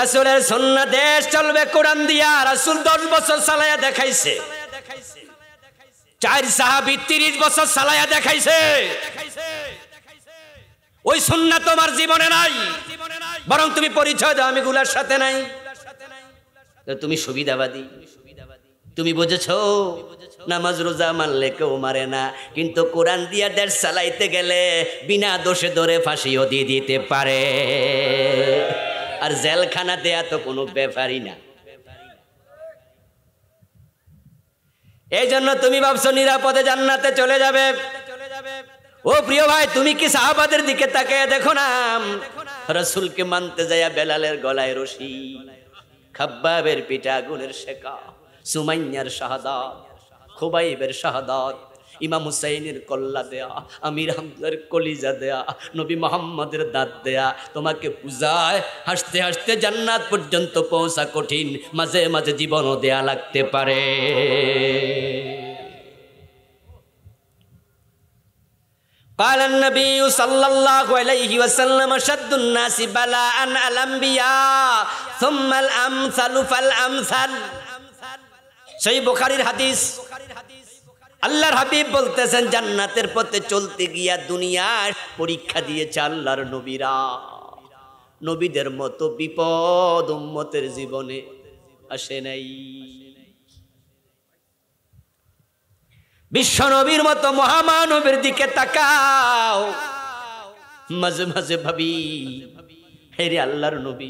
রাসুলের সন্না দেশ চলবে কোরআন দিয়া রাসুল দশ বছর সালাইয়া দেখাইছে চার সাহাবি তিরিশ বছর সালাইয়া দেখাইছে ওই সুন্না তোমার জীবনে নাই বরং তুমি পরিচয় দাও আমি গুলার সাথে নাই তুমি সুবিধাবাদী তুমি বুঝেছ নামাজ রোজা মানলে কেউ মারে না কিন্তু কোরআন দিয়া দেশ চালাইতে গেলে বিনা দোষে ধরে ফাঁসিও দিয়ে দিতে পারে আর জেলখানা দেয়া তো কোনো ব্যাপারই না এই জন্য তুমি ভাবছো নিরাপদে জান্নাতে চলে যাবে ও প্রিয় ভাই তুমি কি সাহাবাদের দিকে তাকিয়ে দেখো না রসুলকে মানতে যায় বেলালের গলায় রশি খাবের পিঠা গুলের শেখা সুমাইয়ার শাহাদ খুবাইবের শাহাদ ইমাম হুসাইনের কল্লা দেয়া আমির হামজার কলিজা দেয়া নবী মোহাম্মদের দাঁত দেয়া তোমাকে পূজায় হাসতে হাসতে জান্নাত পর্যন্ত পৌঁছা কঠিন মাঝে মাঝে জীবনও দেয়া লাগতে পারে قال النبي صلى الله عليه وسلم شد الناس بلاء الأنبياء ثم الأمثل فالأمثل সেই বুখারীর হাদিস আল্লাহর হাবিব বলতেছেন জান্নাতের পথে চলতে গিয়া দুনিয়ার পরীক্ষা দিয়েছে আল্লাহর নবীরা নবীদের মতো বিপদ উম্মতের জীবনে আসে নাই বিশ্ব নবীর মতো মহামানবের দিকে তাকাও মাঝে মাঝে ভাবি হেরে আল্লাহর নবী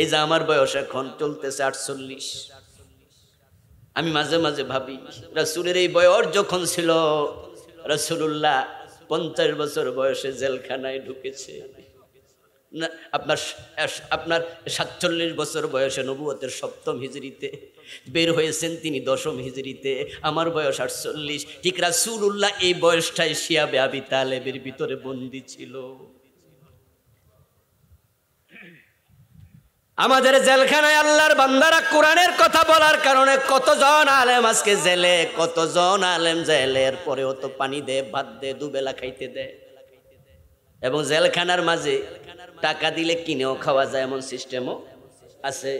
এই যে আমার বয়স এখন চলতেছে আটচল্লিশ আমি মাঝে মাঝে ভাবি রাসুলের এই বয়স যখন ছিল রাসুলুল্লাহ পঞ্চাশ বছর বয়সে জেলখানায় ঢুকেছে না আপনার আপনার সাতচল্লিশ বছর বয়সে নবুয়তের সপ্তম হিজড়িতে বের হয়েছেন তিনি দশম হিজড়িতে আমার বয়স আটচল্লিশ ঠিক রাসুল উল্লাহ এই বয়সটায় শিয়াবে আবি তালেবের ভিতরে বন্দি ছিল আমাদের জেলখানায় আল্লাহর বান্দারা কোরআনের কথা বলার কারণে কতজন আলেম আজকে জেলে কতজন আলেম জেলের পরেও তো পানি দে ভাত দে দুবেলা খাইতে দেয় এবং জেলখানার মাঝে টাকা দিলে কিনেও খাওয়া যায় এমন সিস্টেমও আছে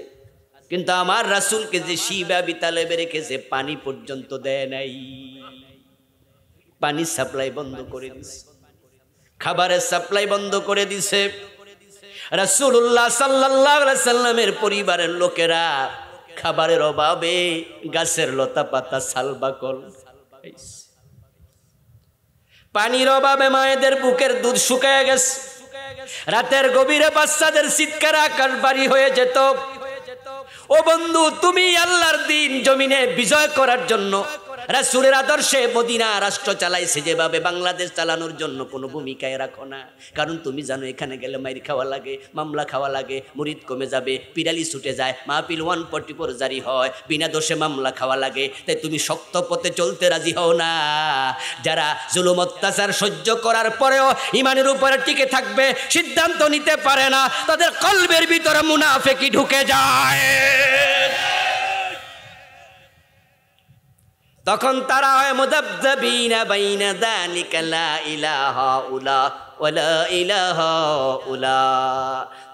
কিন্তু আমার রাসুলকে যে শিবা বিতালে রেখেছে পানি পর্যন্ত দেয় নাই পানি সাপ্লাই বন্ধ করে দিছে খাবারের সাপ্লাই বন্ধ করে দিছে রাসুল্লাহ সাল্লাহ সাল্লামের পরিবারের লোকেরা খাবারের অভাবে গাছের লতা পাতা সালবাকল পানির অভাবে মায়েদের বুকের দুধ শুকায় গেছে রাতের গভীরে বাচ্চাদের চিৎকার আকার বাড়ি হয়ে যেত ও বন্ধু তুমি আল্লাহর দিন জমিনে বিজয় করার জন্য রাসুলের আদর্শে মদিনা রাষ্ট্র চালাইছে যেভাবে বাংলাদেশ চালানোর জন্য কোনো ভূমিকায় রাখো না কারণ তুমি জানো এখানে গেলে মাইর খাওয়া লাগে মামলা খাওয়া লাগে মুরিদ কমে যাবে পিরালি ছুটে যায় মাহপিল ওয়ান ফর্টি ফোর জারি হয় বিনা দোষে মামলা খাওয়া লাগে তাই তুমি শক্ত পথে চলতে রাজি হও না যারা জুলুম অত্যাচার সহ্য করার পরেও ইমানের উপরে টিকে থাকবে সিদ্ধান্ত নিতে পারে না তাদের কলবের ভিতরে মুনাফেকি ঢুকে যায় তখন তারা হয় মুদাবদাবিনা বাইনা যালিকা লা ইলাহা উলা ওয়ালা ইলাহা উলা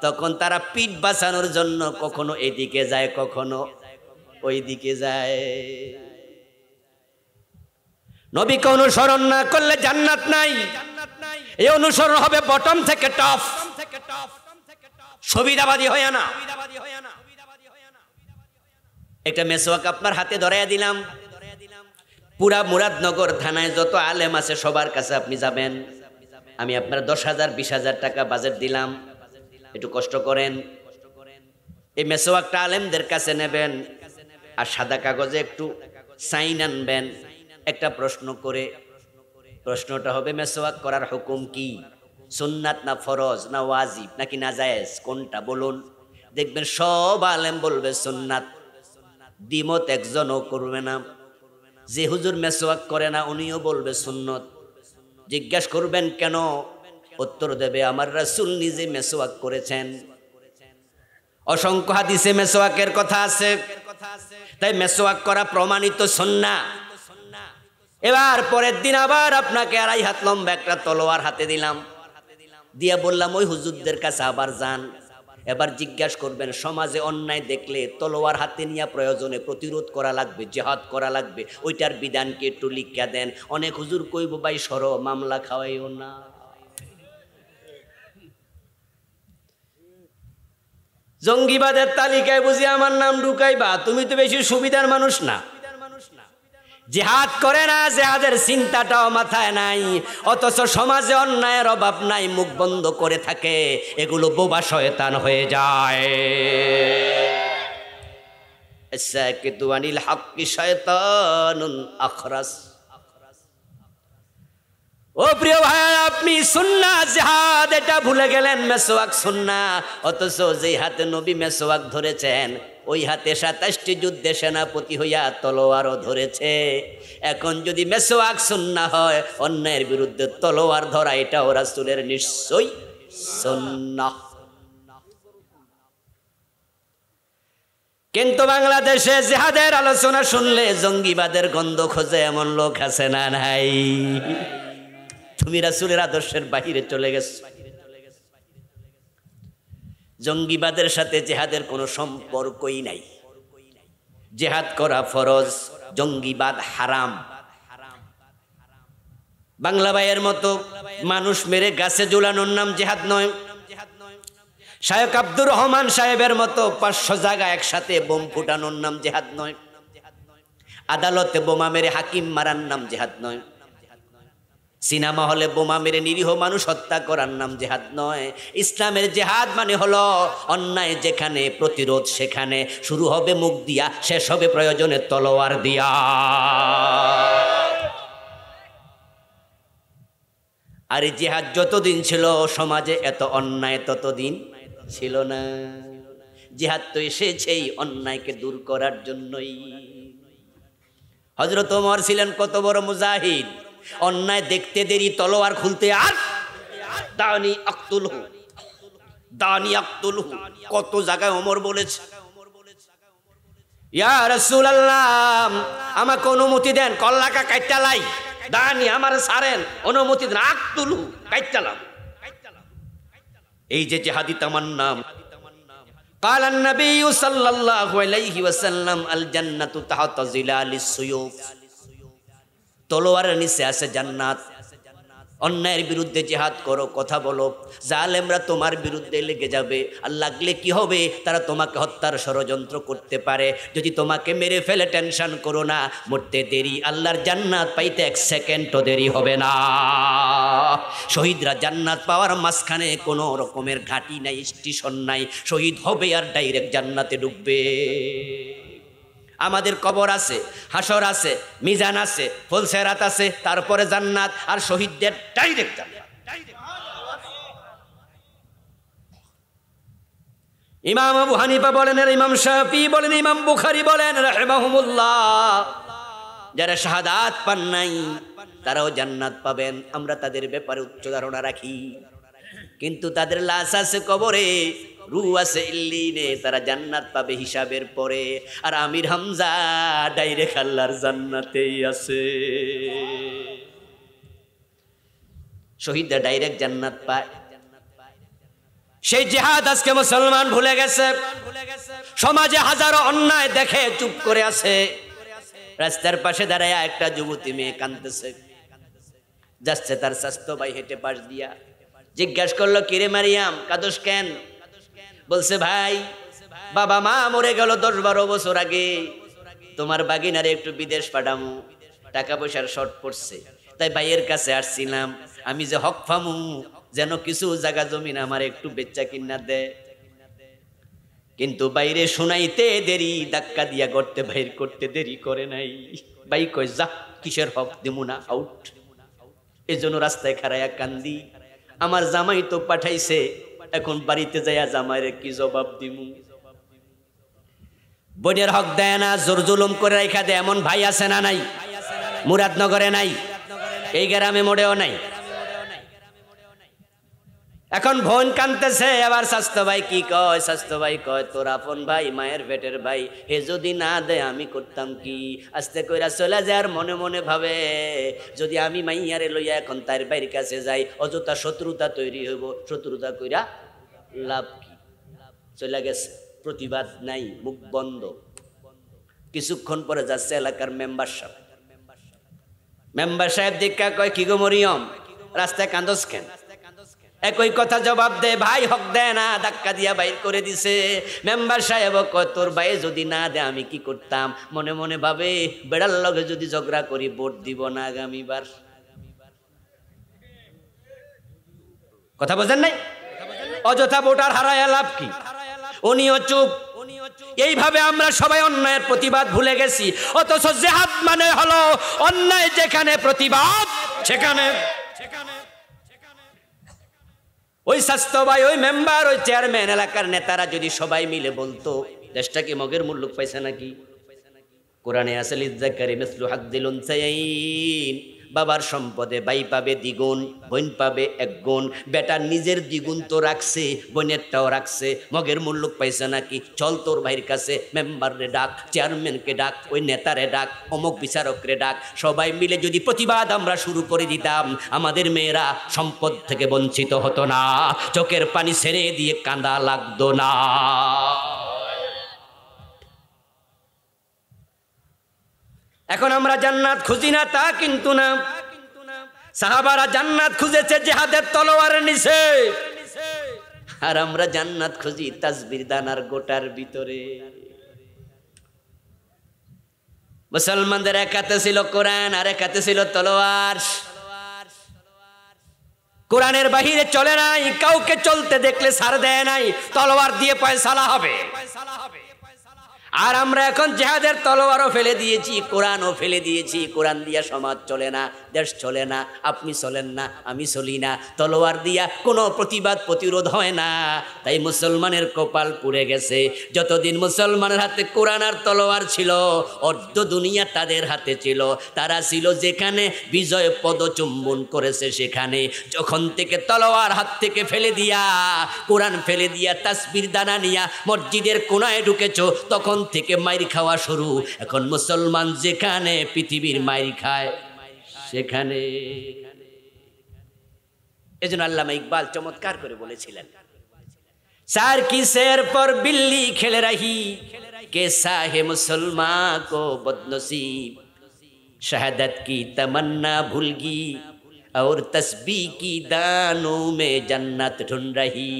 তখন তারা পিঠ বাঁচানোর জন্য কখনো এদিকে যায় কখনো ওই দিকে যায় নবীকে অনুসরণ না করলে জান্নাত নাই এই অনুসরণ হবে বটম থেকে টপ সুবিধাবাদী হয় না একটা মেসোয়াক আপনার হাতে ধরাইয়া দিলাম পুরা মুরাদনগর থানায় যত আলেম আছে সবার কাছে আপনি যাবেন আমি আপনার দশ হাজার বিশ হাজার টাকা বাজেট দিলাম একটু কষ্ট করেন এই মেসোয়াকটা আলেমদের কাছে নেবেন আর সাদা কাগজে একটু সাইন আনবেন একটা প্রশ্ন করে প্রশ্নটা হবে মেসোয়াক করার হুকুম কি সুন্নাত না ফরজ না ওয়াজিব নাকি না জায়েজ কোনটা বলুন দেখবেন সব আলেম বলবে সুন্নাত দ্বিমত একজনও করবে না যে হুজুর মেসোয়াক করে না উনিও বলবে সুন্নত জিজ্ঞাসা করবেন কেন উত্তর দেবে আমার রাসুল নিজে মেসোয়াক করেছেন অসংখ্য হাদিসে মেসোয়াকের কথা আছে তাই মেসোয়াক করা প্রমাণিত সন্না এবার পরের দিন আবার আপনাকে আড়াই হাত লম্বা একটা তলোয়ার হাতে দিলাম দিয়ে বললাম ওই হুজুরদের কাছে আবার যান এবার জিজ্ঞাসা করবেন সমাজে অন্যায় দেখলে তলোয়ার হাতে নিয়ে প্রয়োজনে প্রতিরোধ করা লাগবে জেহাদ করা লাগবে ওইটার বিধানকে একটু লিখিয়া দেন অনেক হুজুর কইব ভাই সর মামলা খাওয়াইও না জঙ্গিবাদের তালিকায় বুঝি আমার নাম ঢুকাইবা তুমি তো বেশি সুবিধার মানুষ না জেহাদ করে না জেহাদের চিন্তাটাও মাথায় নাই অথচ সমাজে অন্যায়ের অভাব নাই মুখ বন্ধ করে থাকে এগুলো বোবা শয়তান হয়ে যায় ও প্রিয় ভাই আপনি সুন্না জেহাদ এটা ভুলে গেলেন মেসোয়াক সুন্না অথচ যে হাতে নবী মেসোয়াক ধরেছেন ওই হাতে সাতাশটি যুদ্ধে সেনাপতি হইয়া তলোয়ারও ধরেছে এখন যদি মেসোয়াক সুন্না হয় অন্যায়ের বিরুদ্ধে তলোয়ার ধরা এটা ওরা চুলের নিশ্চয়ই সুন্না কিন্তু বাংলাদেশে জেহাদের আলোচনা শুনলে জঙ্গিবাদের গন্ধ খোঁজে এমন লোক আছে না নাই তুমি রাসুলের আদর্শের বাহিরে চলে গেছো জঙ্গিবাদের সাথে জেহাদের কোনো সম্পর্কই নাই জেহাদ করা ফরজ জঙ্গিবাদ হারাম বাংলা ভাইয়ের মতো মানুষ মেরে গাছে জুলানোর নাম জেহাদ নয় শায়ক আব্দুর রহমান সাহেবের মতো পাঁচশো জায়গা একসাথে বোম ফুটানোর নাম জেহাদ নয় আদালতে বোমা মেরে হাকিম মারার নাম জেহাদ নয় সিনেমা হলে বোমা মেরে নিরীহ মানুষ হত্যা করার নাম জেহাদ নয় ইসলামের জেহাদ মানে হলো অন্যায় যেখানে প্রতিরোধ সেখানে শুরু হবে মুখ দিয়া শেষ হবে প্রয়োজনে তলোয়ার দিয়া আর এই জেহাদ যতদিন ছিল সমাজে এত অন্যায় ততদিন ছিল না জেহাদ তো এসেছেই অন্যায়কে দূর করার জন্যই হজরত ওমর ছিলেন কত বড় মুজাহিদ অন্যায় দেখতে দেরি তলোয়ার খুলতে আর দানি আক্তুল দানি আক্তুল কত জায়গায় অমর বলেছে ইয়া আমাকে অনুমতি দেন কল্লাকা কাইটালাই দানি আমার সারেন অনুমতি দেন আক্তুলু কাইটালাম এই যে জেহাদি তামার নাম قال النبي صلى الله عليه وسلم الجنة تحت তলোয়ারের নিচে আছে জান্নাত অন্যায়ের বিরুদ্ধে জেহাদ করো কথা বলো জালেমরা তোমার বিরুদ্ধে লেগে যাবে আর লাগলে কি হবে তারা তোমাকে হত্যার ষড়যন্ত্র করতে পারে যদি তোমাকে মেরে ফেলে টেনশন করো না মরতে দেরি আল্লাহর জান্নাত পাইতে এক সেকেন্ডও দেরি হবে না শহীদরা জান্নাত পাওয়ার মাঝখানে কোনো রকমের ঘাঁটি নাই স্টেশন নাই শহীদ হবে আর ডাইরেক্ট জান্নাতে ডুববে আমাদের কবর আছে হাসর আছে মিজান আছে হোলসেরাত আছে তারপরে জান্নাত আর শহীদদের ডাইরেক্ট ইমাম আবু হানিফা বলেন আর ইমাম শাহি বলেন ইমাম বুখারি বলেন যারা শাহাদাত পান নাই তারাও জান্নাত পাবেন আমরা তাদের ব্যাপারে উচ্চ ধারণা রাখি কিন্তু তাদের লাশ আছে কবরে রুহ তারা জান্নাত পাবে হিসাবের পরে আর আমির হামজা ডাইরে খাল্লার জান্নাতেই আছে শহীদরা ডাইরেক্ট জান্নাত পায় সেই জেহাদ আজকে মুসলমান ভুলে গেছে সমাজে হাজারো অন্যায় দেখে চুপ করে আছে রাস্তার পাশে দাঁড়ায় একটা যুবতী মেয়ে যাচ্ছে তার স্বাস্থ্য ভাই হেঁটে পাশ দিয়া জিজ্ঞাসা করলো কিরে মারিয়াম কাদোস কেন বলছে ভাই বাবা মা মরে গেল দশ বারো বছর আগে তোমার বাগিনারে একটু বিদেশ পাঠামু টাকা পয়সার শর্ট পড়ছে তাই ভাইয়ের কাছে আসছিলাম আমি যে হক ফামু যেন কিছু জায়গা জমিন আমার একটু বেচা কিনা দেয় কিন্তু বাইরে শুনাইতে দেরি ধাক্কা দিয়া গড়তে বাইর করতে দেরি করে নাই বাই কয় যা কিসের হক দিমু না আউট এজন্য রাস্তায় খারায়া কান্দি আমার জামাই তো পাঠাইছে এখন বাড়িতে যাইয়া জামাইরে কি জবাব দিমু বোনের হক দেয় না জোর জুলুম করে রেখা দেয় এমন ভাই আছে না নাই মুরাদনগরে নাই এই গ্রামে মোড়েও নাই এখন বোন কানতেছে আবার স্বাস্থ্য ভাই কি কয় স্বাস্থ্য ভাই কয় তোর আপন ভাই মায়ের বেটের ভাই হে যদি না দেয় আমি করতাম কি আস্তে কইরা চলে যায় আর মনে মনে ভাবে যদি আমি মাইয়ারে লইয়া এখন তার বাইর কাছে যাই অযথা শত্রুতা তৈরি হইব শত্রুতা কইরা লাভ কি চলে গেছে প্রতিবাদ নাই মুখ বন্ধ কিছুক্ষণ পরে যাচ্ছে এলাকার মেম্বার সাহেব মেম্বার সাহেব দীক্ষা কয় কি গো মরিয়ম রাস্তায় কান্দস কেন একই কথা জবাব দে ভাই হক দেয় না ধাক্কা দিয়া বাইর করে দিছে মেম্বার সাহেব তোর ভাই যদি না দে আমি কি করতাম মনে মনে ভাবে বেড়াল লগে যদি ঝগড়া করি ভোট দিব না আগামীবার কথা বোঝেন নাই অযথা ভোটার হারায়া লাভ কি উনিও চুপ এইভাবে আমরা সবাই অন্যায়ের প্রতিবাদ ভুলে গেছি অথচ জেহাদ মানে হলো অন্যায় যেখানে প্রতিবাদ সেখানে ওই স্বাস্থ্যবাই ওই মেম্বার ওই চেয়ারম্যান এলাকার নেতারা যদি সবাই মিলে বলতো দেশটাকে মগের মূল্য পাইছে নাকি কোরআনে আসলে বাবার সম্পদে বাই পাবে দ্বিগুণ বোন পাবে এক গুণ বেটা নিজের দ্বিগুণ তো রাখছে বোনেরটাও রাখছে মগের মূল্য পাইছে নাকি চল তোর ভাইয়ের কাছে মেম্বাররে ডাক চেয়ারম্যানকে ডাক ওই নেতারে ডাক অমুক বিচারকরে ডাক সবাই মিলে যদি প্রতিবাদ আমরা শুরু করে দিতাম আমাদের মেয়েরা সম্পদ থেকে বঞ্চিত হতো না চোখের পানি ছেড়ে দিয়ে কাঁদা লাগতো না এখন আমরা জান্নাত খুঁজি না তা কিন্তু না সাহাবারা জান্নাত খুঁজেছে হাতের তলোয়ার নিছে আর আমরা জান্নাত খুঁজি তাজবির দানার গোটার ভিতরে মুসলমানদের একাতে ছিল কোরআন আর একাতে ছিল তলোয়ার কোরআনের বাহিরে চলে নাই কাউকে চলতে দেখলে সার দেয় নাই তলোয়ার দিয়ে পয়সালা হবে পয়সালা হবে আর আমরা এখন জেহাদের তলোয়ারও ফেলে দিয়েছি কোরআনও ফেলে দিয়েছি কোরআন দিয়া সমাজ চলে না দেশ চলে না আপনি চলেন না আমি চলি না তলোয়ার দিয়া কোনো প্রতিবাদ প্রতিরোধ হয় না তাই মুসলমানের কপাল পুড়ে গেছে যতদিন মুসলমানের হাতে কোরআন আর তলোয়ার ছিল অর্ধ দুনিয়া তাদের হাতে ছিল তারা ছিল যেখানে বিজয় পদচুম্বন করেছে সেখানে যখন থেকে তলোয়ার হাত থেকে ফেলে দিয়া কোরআন ফেলে দিয়া তাসবির দানা নিয়া মসজিদের কোনায় ঢুকেছ তখন থেকে মাইর খাওয়া শুরু এখন মুসলমান যেখানে পৃথিবীর মাইর খায় সেখানে এজন আল্লামা ইকবাল চমৎকার করে বলেছিলেন কি কিসের পর বিল্লি খেলে রাহি কে সাহে মুসলমা কো বদনসিব শাহাদত কি তমন্না भूल गई তসবি কি की মে में जन्नत ढूंढ रही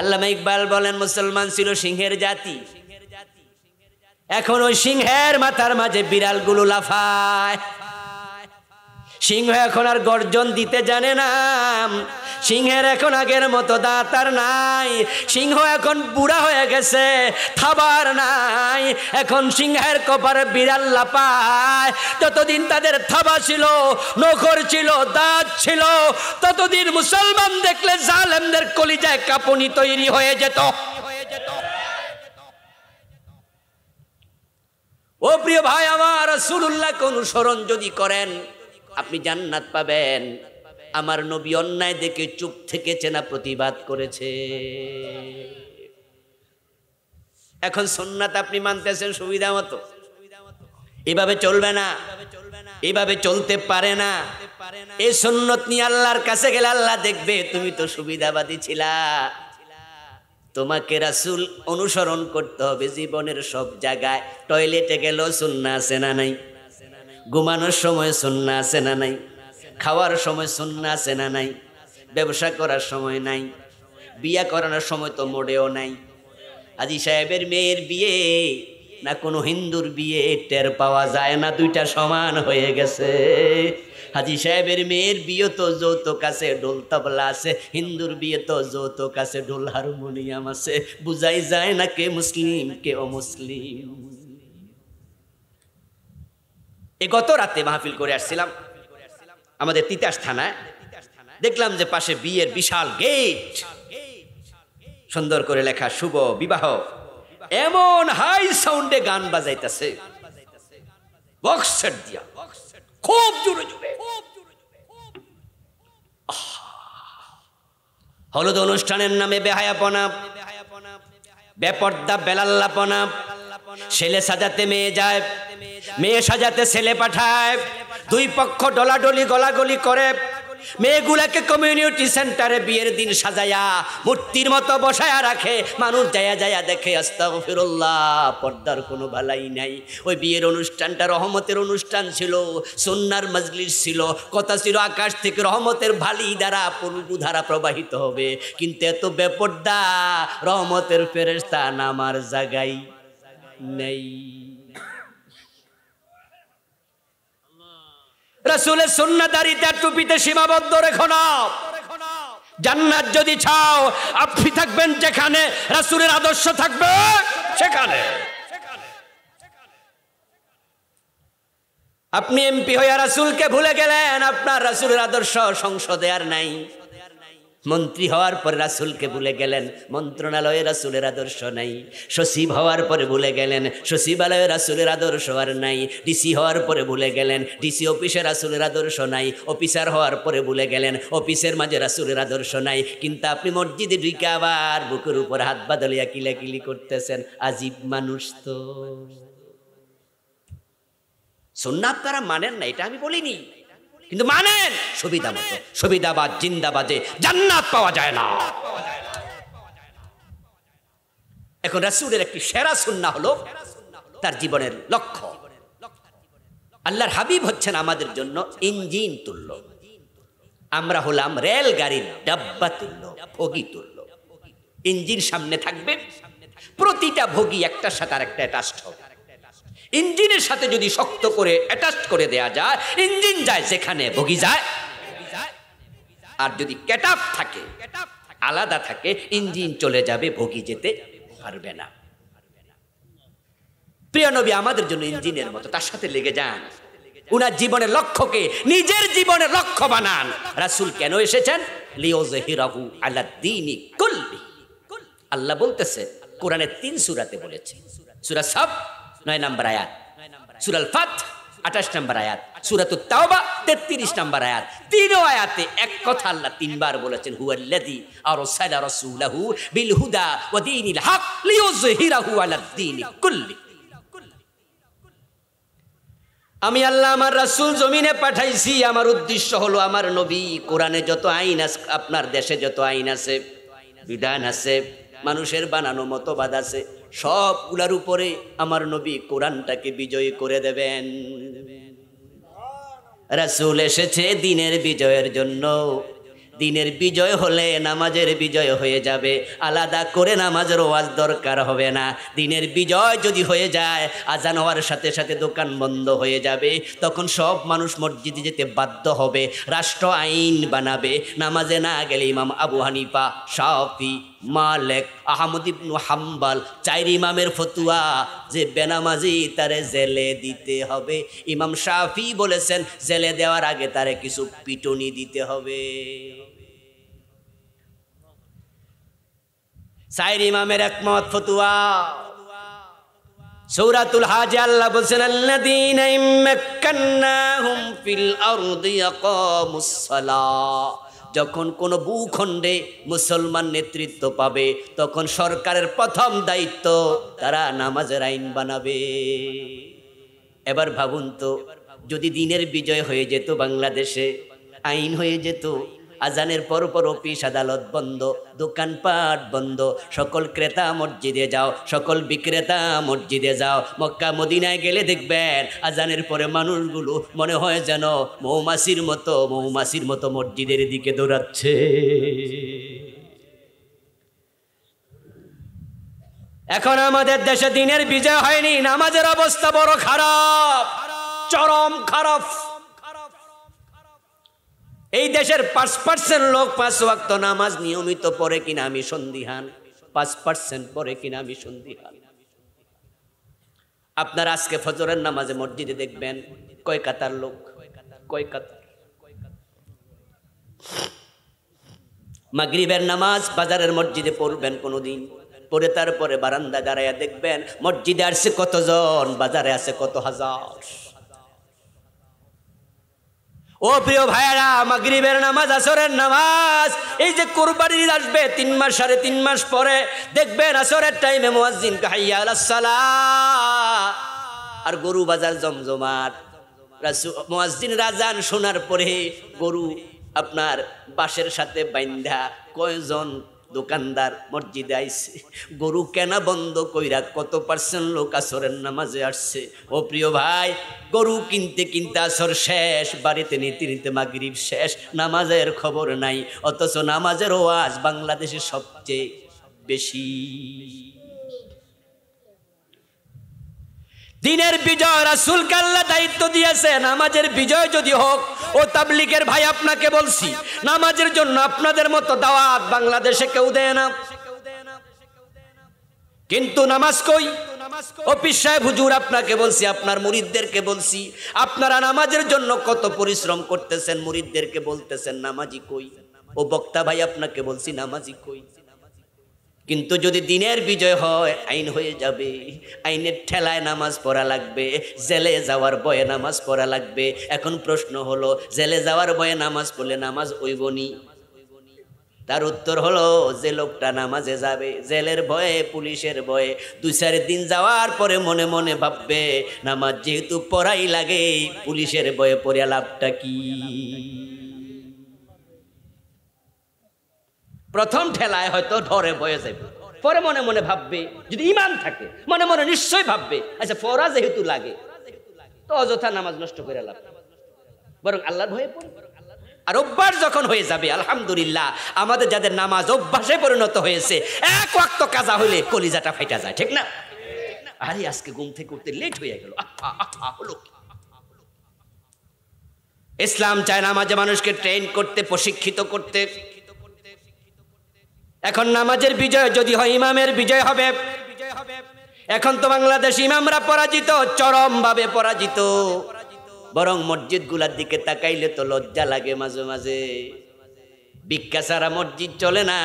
আল্লামা ইকবাল বলেন মুসলমান ছিল সিংহের জাতি এখন ওই সিংহের মাথার মাঝে বিড়ালগুলো লাফায় সিংহ এখন আর গর্জন দিতে জানে না সিংহের এখন আগের মতো দাঁত আর নাই সিংহ এখন বুড়া হয়ে গেছে থাবার নাই এখন সিংহের কপারে বিড়াল লাপায় ততদিন তাদের থাবা ছিল নখর ছিল দাঁত ছিল ততদিন মুসলমান দেখলে জালেমদের কলিজায় কাঁপুনি তৈরি হয়ে যেত হয়ে যেত প্রিয় ভাই আমার রাসূলুল্লাহকে অনুসরণ যদি করেন আপনি জান্নাত পাবেন আমার নবী অন্যায় দেখে চুপ থেকেছে না প্রতিবাদ করেছে এখন সোননাথ আপনি মানতেছেন সুবিধা মতো এভাবে চলবে না এভাবে চলতে পারে না এই সন্ন্যত নিয়ে আল্লাহর কাছে গেলে আল্লাহ দেখবে তুমি তো সুবিধাবাদী ছিলা তোমাকে রাসুল অনুসরণ করতে হবে জীবনের সব জায়গায় টয়লেটে গেলেও সুন্না আছে না নাই ঘুমানোর সময় সুন্না আছে না নাই খাওয়ার সময় সুন্না আছে না নাই ব্যবসা করার সময় নাই বিয়া করানোর সময় তো মোড়েও নাই আজি সাহেবের মেয়ের বিয়ে না কোনো হিন্দুর বিয়ে টের পাওয়া যায় না দুইটা সমান হয়ে গেছে হাজি সাহেবের মেয়ের বিয়ে তো যৌতুক আছে ঢোল তবলা আছে হিন্দুর বিয়ে তো যৌতুক আছে ঢোল হারমোনিয়াম আছে বুঝাই যায় না কে মুসলিম কে অমুসলিম এ গত রাতে মাহফিল করে আসছিলাম আমাদের তিতাস থানায় দেখলাম যে পাশে বিয়ের বিশাল গেট সুন্দর করে লেখা শুভ বিবাহ এমন হাই সাউন্ডে গান বাজাইতেছে বক্স দিয়া বক্স খুব জোরে জোরে হলুদ অনুষ্ঠানের নামে বেহায়াপনা বেপর্দা বেলাল্লাপনা ছেলে সাজাতে মেয়ে যায় মেয়ে সাজাতে ছেলে পাঠায় দুই পক্ষ ডলাডলি গলাগলি করে মেয়েগুলাকে কমিউনিটি সেন্টারে বিয়ের দিন সাজায়া মূর্তির মতো বসায়া রাখে মানুষ যায়া যায়া দেখে আস্তাগফিরুল্লাহ পর্দার কোনো ভালাই নাই ওই বিয়ের অনুষ্ঠানটা রহমতের অনুষ্ঠান ছিল সন্ন্যার মজলিস ছিল কথা ছিল আকাশ থেকে রহমতের ভালি দ্বারা পূর্ব ধারা প্রবাহিত হবে কিন্তু এত বেপর্দা রহমতের ফেরেস্তা নামার জাগাই নেই রাসুলের সুন্নাদারিতে টুপিতে সীমাবদ্ধ রেখো না জান্নাত যদি চাও আপনি থাকবেন যেখানে রাসুলের আদর্শ থাকবে সেখানে আপনি এমপি হইয়া রাসুলকে ভুলে গেলেন আপনার রাসুলের আদর্শ সংসদে আর নাই মন্ত্রী হওয়ার পর রাসুলকে ভুলে গেলেন মন্ত্রণালয়ে রাসুলের আদর্শ নাই সচিব হওয়ার পরে ভুলে গেলেন সচিবালয়ে রাসুলের আদর্শ আর নাই ডিসি হওয়ার পরে ভুলে গেলেন ডিসি অফিসে রাসুলের আদর্শ নাই অফিসার হওয়ার পরে ভুলে গেলেন অফিসের মাঝে রাসুলের আদর্শ নাই কিন্তু আপনি মসজিদে ঢুকে আবার বুকের উপর হাত বাদলিয়া কিলাকিলি করতেছেন আজীব মানুষ তো সোননাথ তারা মানেন না এটা আমি বলিনি কিন্তু মানেন সুবিধা মতো সুবিধাবাদ জিন্দাবাদে জান্নাত পাওয়া যায় না এখন রাসুলের একটি সেরা সুন্না হলো তার জীবনের লক্ষ্য আল্লাহর হাবিব হচ্ছেন আমাদের জন্য ইঞ্জিন তুল্য আমরা হলাম রেলগাড়ির ডাব্বা তুল্য ভোগী তুল্য ইঞ্জিন সামনে থাকবে প্রতিটা ভোগী একটা সাথে আর একটা অ্যাটাস্ট হবে ইঞ্জিনের সাথে যদি শক্ত করে অ্যাটাচ করে দেয়া যায় ইঞ্জিন যায় সেখানে বগি যায় আর যদি ক্যাটাপ থাকে আলাদা থাকে ইঞ্জিন চলে যাবে বগি যেতে পারবে না প্রিয় নবী আমাদের জন্য ইঞ্জিনের মতো তার সাথে লেগে যান উনার জীবনের লক্ষ্যকে নিজের জীবনের লক্ষ্য বানান রাসুল কেন এসেছেন আল্লাহ বলতেছে কোরআনের তিন সুরাতে বলেছে সুরা সব নয় নম্বর আয়াত সুরাল ফাত আঠাশ নম্বর আয়াত সুরাত তাওবা তেত্রিশ নম্বর আয়াত তিন আয়াতে এক কথা আল্লাহ তিনবার বলেছেন হুয়াল্লাদি আরসালা বিল হুদা ওয়া দীনিল হক কুল্লি আমি আল্লাহ আমার রাসুল জমিনে পাঠাইছি আমার উদ্দেশ্য হলো আমার নবী কোরআনে যত আইন আছে আপনার দেশে যত আইন আছে বিধান আছে মানুষের বানানো মতবাদ আছে সবগুলার উপরে আমার নবী কোরআনটাকে বিজয়ী করে দেবেন রাসুল এসেছে দিনের বিজয়ের জন্য দিনের বিজয় হলে নামাজের বিজয় হয়ে যাবে আলাদা করে নামাজের ওয়াজ দরকার হবে না দিনের বিজয় যদি হয়ে যায় আজান হওয়ার সাথে সাথে দোকান বন্ধ হয়ে যাবে তখন সব মানুষ মসজিদে যেতে বাধ্য হবে রাষ্ট্র আইন বানাবে নামাজে না গেলে ইমাম আবু হানিফা সাফি মালেক আহমদ ইবনু হাম্বাল চাইর ইমামের ফতুয়া যে বেনামাজি তারে জেলে দিতে হবে ইমাম শাফি বলেছেন জেলে দেওয়ার আগে তারে কিছু পিটনি দিতে হবে চাইর ইমামের একমত ফতুয়া সৌরাতুল হাজি আল্লাহ বলছেন আল্লাদিন ইম্মাক্কান্নাহুম ফিল আরদি ইয়াকামুস যখন কোনো ভূখণ্ডে মুসলমান নেতৃত্ব পাবে তখন সরকারের প্রথম দায়িত্ব তারা নামাজের আইন বানাবে এবার ভাবুন তো যদি দিনের বিজয় হয়ে যেত বাংলাদেশে আইন হয়ে যেত আজানের পর পর অফিস আদালত বন্ধ দোকানপাট বন্ধ সকল ক্রেতা মসজিদে যাও সকল বিক্রেতা মসজিদে যাও মক্কা মদিনায় গেলে দেখবেন আজানের পরে মানুষগুলো মনে হয় যেন মৌমাছির মতো মৌমাছির মতো মসজিদের দিকে দৌড়াচ্ছে এখন আমাদের দেশে দিনের বিজয় হয়নি নামাজের অবস্থা বড় খারাপ চরম খারাপ এই দেশের পাঁচ পার্সেন্ট লোক পাঁচ ওয়াক্ত নামাজ নিয়মিত পড়ে কিনা আমি সন্দিহান পাঁচ পার্সেন্ট পরে কিনা আমি সন্দিহান আপনার আজকে ফজরের নামাজে মসজিদে দেখবেন কয় কাতার লোক কয় কাতার মাগরিবের নামাজ বাজারের মসজিদে পড়বেন কোনোদিন পরে তারপরে বারান্দা দাঁড়াইয়া দেখবেন মসজিদে আসছে কতজন বাজারে আছে কত হাজার ও প্রিয় ভাইয়েরা মাগরিবের নামাজ আসরের নামাজ এই যে কোরবানির আসবে তিন মাস সাড়ে তিন মাস পরে দেখবেন আসরের টাইমে মোয়াজিন আর গরু বাজার জমজমাট মোয়াজিন রাজান শোনার পরে গরু আপনার বাঁশের সাথে বাইন্ধা কয়জন দোকানদার মসজিদে আইসে গরু কেনা বন্ধ কইরা কত পার্সেন্ট লোক আসরের নামাজে আসছে ও প্রিয় ভাই গরু কিনতে কিনতে আসর শেষ বাড়িতে নিতে নিতে মাগরিব শেষ নামাজের খবর নাই অথচ নামাজের ওয়াজ বাংলাদেশে সবচেয়ে বেশি দিনের বিজয় রাসুল আল্লাহ দায়িত্ব দিয়েছেন নামাজের বিজয় যদি হোক ও তাবলিকের ভাই আপনাকে বলছি নামাজের জন্য আপনাদের মতো দাওয়াত বাংলাদেশে কেউ দেয় না কিন্তু নামাজ কই অফিস সাহেব হুজুর আপনাকে বলছি আপনার মুরিদদেরকে বলছি আপনারা নামাজের জন্য কত পরিশ্রম করতেছেন মুরিদদেরকে বলতেছেন নামাজি কই ও বক্তা ভাই আপনাকে বলছি নামাজি কই কিন্তু যদি দিনের বিজয় হয় আইন হয়ে যাবে আইনের ঠেলায় নামাজ পড়া লাগবে জেলে যাওয়ার বয়ে নামাজ পড়া লাগবে এখন প্রশ্ন হলো জেলে যাওয়ার বয়ে নামাজ পড়লে নামাজ ওইবনি তার উত্তর হলো যে লোকটা নামাজে যাবে জেলের ভয়ে পুলিশের ভয়ে দুই চার দিন যাওয়ার পরে মনে মনে ভাববে নামাজ যেহেতু পড়াই লাগে পুলিশের ভয়ে পড়ে লাভটা কি প্রথম ঠেলায় হয়তো ধরে বয়ে যাবে পরে মনে মনে ভাববে যদি ইমান থাকে মনে মনে নিশ্চয় ভাববে আচ্ছা ফরা যেহেতু লাগে তো অযথা নামাজ নষ্ট করে লাভ বরং আল্লাহ ভয়ে পড়ে আর অভ্যাস যখন হয়ে যাবে আলহামদুলিল্লাহ আমাদের যাদের নামাজ অভ্যাসে পরিণত হয়েছে এক ওয়াক্ত কাজা হলে কলিজাটা ফেটা যায় ঠিক না আরে আজকে ঘুম থেকে উঠতে লেট হয়ে গেল ইসলাম চায় নামাজে মানুষকে ট্রেন করতে প্রশিক্ষিত করতে এখন নামাজের বিজয় যদি হয় ইমামের বিজয় হবে এখন তো বাংলাদেশ ইমামরা পরাজিত চরমভাবে পরাজিত বরং মসজিদ গুলার দিকে তাকাইলে তো লজ্জা লাগে মাঝে মাঝে বিজ্ঞা সারা মসজিদ চলে না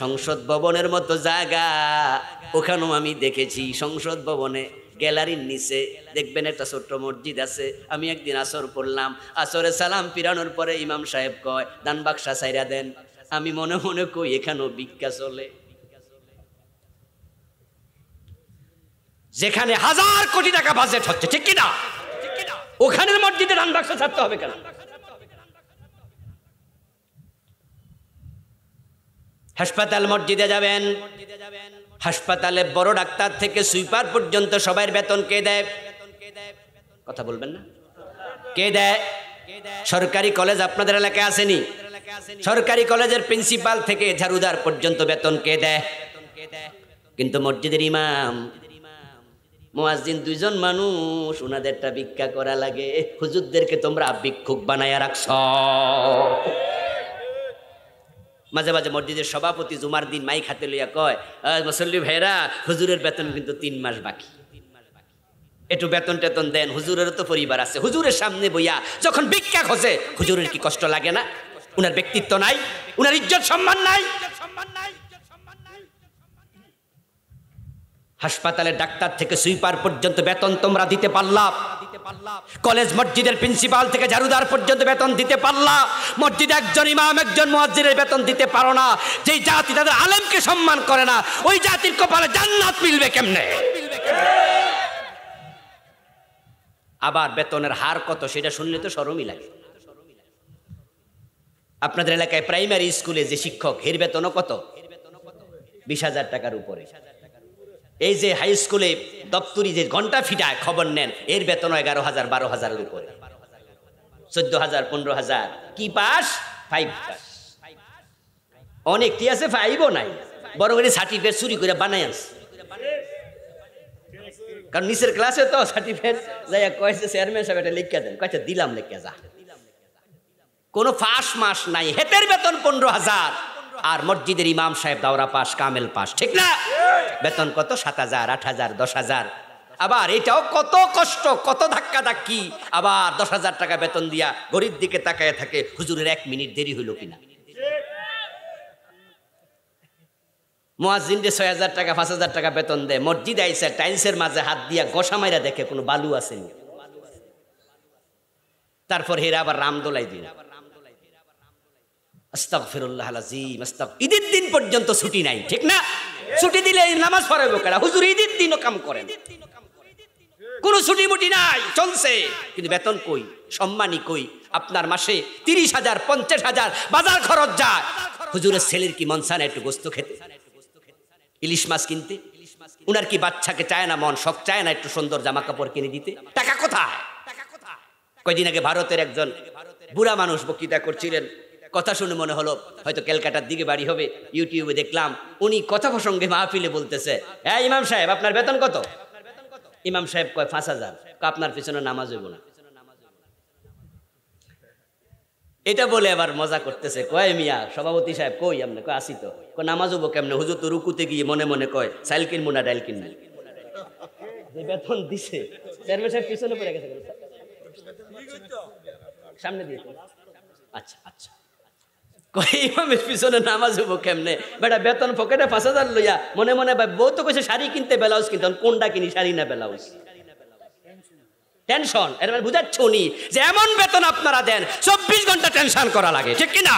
সংসদ ভবনের মতো জায়গা ওখানেও আমি দেখেছি সংসদ ভবনে গ্যালারির নিচে দেখবেন একটা ছোট্ট মসজিদ আছে আমি একদিন আসর পড়লাম আসরে সালাম পিরানোর পরে ইমাম সাহেব কয় দান বাক্সা সাইরা দেন আমি মনে মনে কই এখানেও ভিক্ষা চলে যেখানে হাজার কোটি টাকা বাজেট হচ্ছে ঠিক কিনা ওখানের মসজিদে রান বাক্স ছাড়তে হবে কেন হাসপাতাল মসজিদে যাবেন হাসপাতালে বড় ডাক্তার থেকে সুইপার পর্যন্ত সবাই বেতন কে দেয় কথা বলবেন না কে দেয় সরকারি কলেজ আপনাদের এলাকায় আসেনি সরকারি কলেজের প্রিন্সিপাল থেকে ঝাড়ুদার পর্যন্ত বেতন কে দেয় কিন্তু মসজিদের ইমাম মোয়াজিন মানুষ ওনাদেরটা ভিক্ষা করা লাগে হুজুরদেরকে তোমরা ভিক্ষুক রাখছ মাঝে মাঝে মসজিদের সভাপতি জুমার দিন মাইক হাতে লইয়া কয় মুসল্লি ভাইরা হুজুরের বেতন কিন্তু তিন মাস বাকি একটু বেতন টেতন দেন হুজুরের তো পরিবার আছে হুজুরের সামনে বইয়া যখন ভিক্ষা খোঁজে হুজুরের কি কষ্ট লাগে না উনার ব্যক্তিত্ব নাই উনার ইজ্জত সম্মান নাই হাসপাতালের ডাক্তার থেকে সুইপার পর্যন্ত বেতন তোমরা দিতে পারলা কলেজ মসজিদের প্রিন্সিপাল থেকে ঝাড়ুদার পর্যন্ত বেতন দিতে পারলা মসজিদ একজন ইমাম একজন মসজিদের বেতন দিতে পারো না যেই জাতি তাদের আলেমকে সম্মান করে না ওই জাতির কপালে জান্নাত মিলবে কেমনে আবার বেতনের হার কত সেটা শুনলে তো সরমই লাগে আপনাদের এলাকায় প্রাইমারি স্কুলে যে শিক্ষক হের বেতন কত বিশ হাজার টাকার উপরে এই যে হাই স্কুলে দপ্তরি যে ঘন্টা ফিটায় খবর নেন এর বেতন এগারো হাজার বারো হাজারের উপরে চোদ্দ হাজার পনেরো হাজার কি পাস ফাইভ পাস অনেকটি আছে ফাইভও নাই বড় করে সার্টিফিকেট চুরি করে বানাই আস কারণ নিচের ক্লাসে তো সার্টিফিকেট যাই কয়েছে চেয়ারম্যান সাহেব এটা লিখিয়া দেন কয়েছে দিলাম লিখিয়া যা কোনো ফাঁস মাস নাই হেতের বেতন পনেরো হাজার আর মসজিদের ইমাম সাহেব দাওরা পাস কামেল পাস ঠিক না বেতন কত সাত হাজার আট হাজার দশ হাজার আবার এটাও কত কষ্ট কত ধাক্কা ধাক্কি আবার দশ হাজার টাকা বেতন দিয়া গরিব দিকে তাকায় থাকে হুজুরের এক মিনিট দেরি হইল কিনা মোয়াজিন ছয় হাজার টাকা পাঁচ হাজার টাকা বেতন দেয় মসজিদ আইসে টাইলসের মাঝে হাত দিয়া গোসা মাইরা দেখে কোনো বালু আসেনি তারপর হেরা আবার রাম দোলাই দিন ঈদের দিন পর্যন্ত ছুটি নাই ঠিক না ছুটি দিলে নামাজ হুজুর ঈদের দিনও কাম ছুটি মুটি নাই চলছে কিন্তু বেতন কই সম্মানই কই আপনার মাসে তিরিশ হাজার পঞ্চাশ হাজার বাজার খরচ যায় হুজুরের ছেলের কি মন চায় না একটু গোস্ত খেতে ইলিশ মাছ কিনতে উনার কি বাচ্চাকে চায় না মন সব চায় না একটু সুন্দর জামা কাপড় কিনে দিতে টাকা কোথায় কয়দিন আগে ভারতের একজন বুড়া মানুষ বক্তৃতা করছিলেন কথা শুনে মনে হলো হয়তো ক্যালকাটার দিকে বাড়ি হবে ইউটিউবে দেখলাম উনি কথা প্রসঙ্গে মাহফিলে বলতেছে হ্যাঁ ইমাম সাহেব আপনার বেতন কত ইমাম সাহেব কয় পাঁচ হাজার আপনার পিছনে নামাজ হইব না এটা বলে আবার মজা করতেছে কয় মিয়া সভাপতি সাহেব কই আমনে কয় আসি তো কয় নামাজ হবো কেমনে হুজুর তো রুকুতে গিয়ে মনে মনে কয় সাইল কিনবো না ডাইল কিনবো যে বেতন দিছে চেয়ারম্যান সাহেব পিছনে পড়ে গেছে সামনে দিয়ে আচ্ছা আচ্ছা ইমামের পিছনে নামাজ হবো কেমনে বেটা বেতন পকেটে পাঁচ হাজার লইয়া মনে মনে ভাই বউ তো কইছে শাড়ি কিনতে ব্লাউজ কিনতে কোনটা কিনি শাড়ি না ব্লাউজ টেনশন এর মানে বুঝাচ্ছ উনি যে এমন বেতন আপনারা দেন চব্বিশ ঘন্টা টেনশন করা লাগে ঠিক কিনা